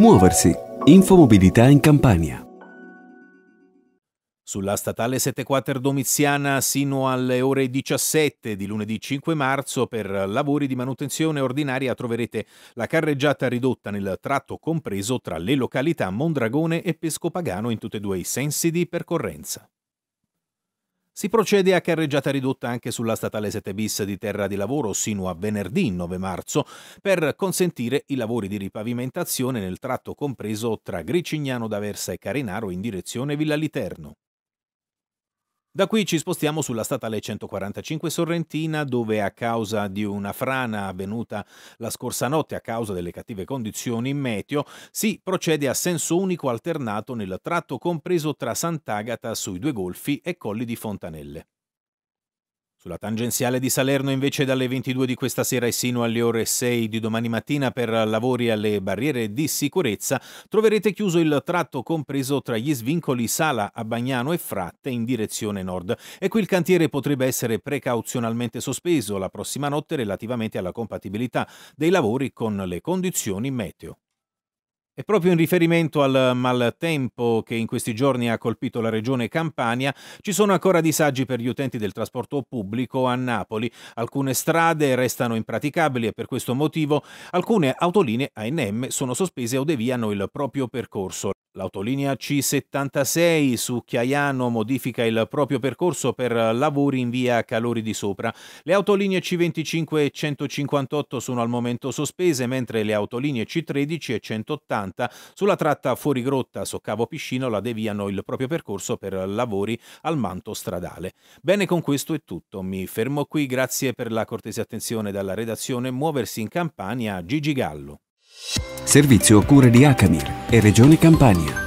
Muoversi. Infomobilità in Campania. Sulla statale 74 Domiziana sino alle ore 17 di lunedì 5 marzo per lavori di manutenzione ordinaria troverete la carreggiata ridotta nel tratto compreso tra le località Mondragone e Pescopagano in tutti e due i sensi di percorrenza. Si procede a carreggiata ridotta anche sulla statale 7 bis di Terra di Lavoro sino a venerdì 9 marzo per consentire i lavori di ripavimentazione nel tratto compreso tra Gricignano d'Aversa e Carinaro in direzione Villa Literno. Da qui ci spostiamo sulla statale 145 Sorrentina dove a causa di una frana avvenuta la scorsa notte a causa delle cattive condizioni in meteo si procede a senso unico alternato nel tratto compreso tra Sant'Agata sui due golfi e Colli di Fontanelle. Sulla tangenziale di Salerno invece dalle 22 di questa sera e sino alle ore 6 di domani mattina per lavori alle barriere di sicurezza troverete chiuso il tratto compreso tra gli svincoli Sala a Bagnano e Fratte in direzione nord e qui il cantiere potrebbe essere precauzionalmente sospeso la prossima notte relativamente alla compatibilità dei lavori con le condizioni meteo. E proprio in riferimento al maltempo che in questi giorni ha colpito la regione Campania, ci sono ancora disagi per gli utenti del trasporto pubblico a Napoli. Alcune strade restano impraticabili e per questo motivo alcune autolinee ANM sono sospese o deviano il proprio percorso. L'autolinea C76 su Chiaiano modifica il proprio percorso per lavori in via Calori di Sopra. Le autolinee C25 e 158 sono al momento sospese, mentre le autolinee C13 e 180 70. Sulla tratta fuori grotta Soccavo Piscino la deviano il proprio percorso per lavori al manto stradale. Bene, con questo è tutto. Mi fermo qui, grazie per la cortese attenzione dalla redazione Muoversi in Campania Gigi Gallo. Servizio a cure di Acamir e Regione Campania.